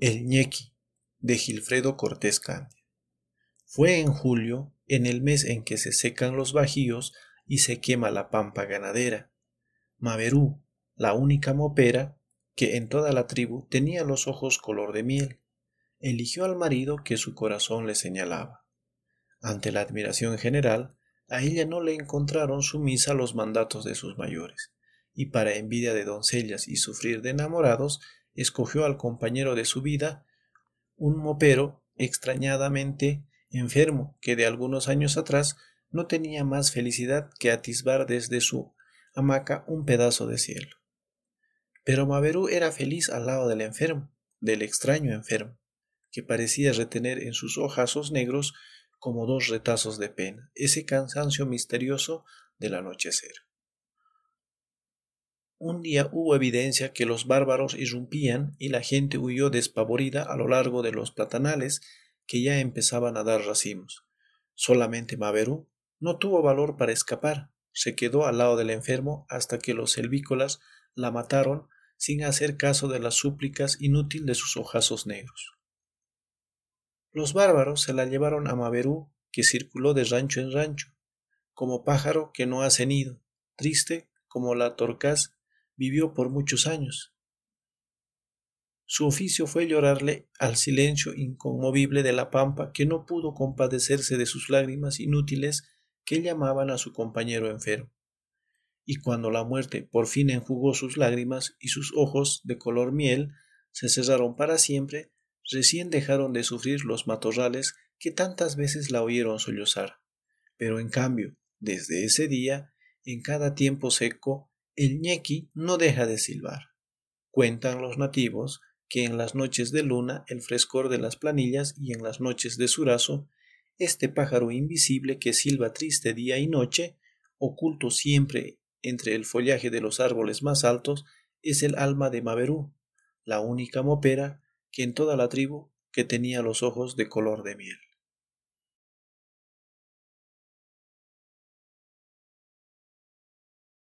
El Ñequi, de Gilfredo Cortés Candia. Fue en julio, en el mes en que se secan los bajíos y se quema la pampa ganadera. Maverú, la única mopera, que en toda la tribu tenía los ojos color de miel, eligió al marido que su corazón le señalaba. Ante la admiración general, a ella no le encontraron sumisa los mandatos de sus mayores, y para envidia de doncellas y sufrir de enamorados, escogió al compañero de su vida, un mopero extrañadamente enfermo que de algunos años atrás no tenía más felicidad que atisbar desde su hamaca un pedazo de cielo. Pero Maverú era feliz al lado del enfermo, del extraño enfermo, que parecía retener en sus ojazos negros como dos retazos de pena, ese cansancio misterioso del anochecer. Un día hubo evidencia que los bárbaros irrumpían y la gente huyó despavorida a lo largo de los platanales que ya empezaban a dar racimos. Solamente Maverú no tuvo valor para escapar. Se quedó al lado del enfermo hasta que los selvícolas la mataron sin hacer caso de las súplicas inútil de sus ojazos negros. Los bárbaros se la llevaron a Maverú, que circuló de rancho en rancho, como pájaro que no ha cenido, triste como la torcaz vivió por muchos años. Su oficio fue llorarle al silencio inconmovible de la pampa que no pudo compadecerse de sus lágrimas inútiles que llamaban a su compañero enfermo. Y cuando la muerte por fin enjugó sus lágrimas y sus ojos de color miel se cerraron para siempre, recién dejaron de sufrir los matorrales que tantas veces la oyeron sollozar. Pero en cambio, desde ese día, en cada tiempo seco, el ñequi no deja de silbar. Cuentan los nativos que en las noches de luna el frescor de las planillas y en las noches de surazo, este pájaro invisible que silba triste día y noche, oculto siempre entre el follaje de los árboles más altos, es el alma de Maverú, la única mopera que en toda la tribu que tenía los ojos de color de miel.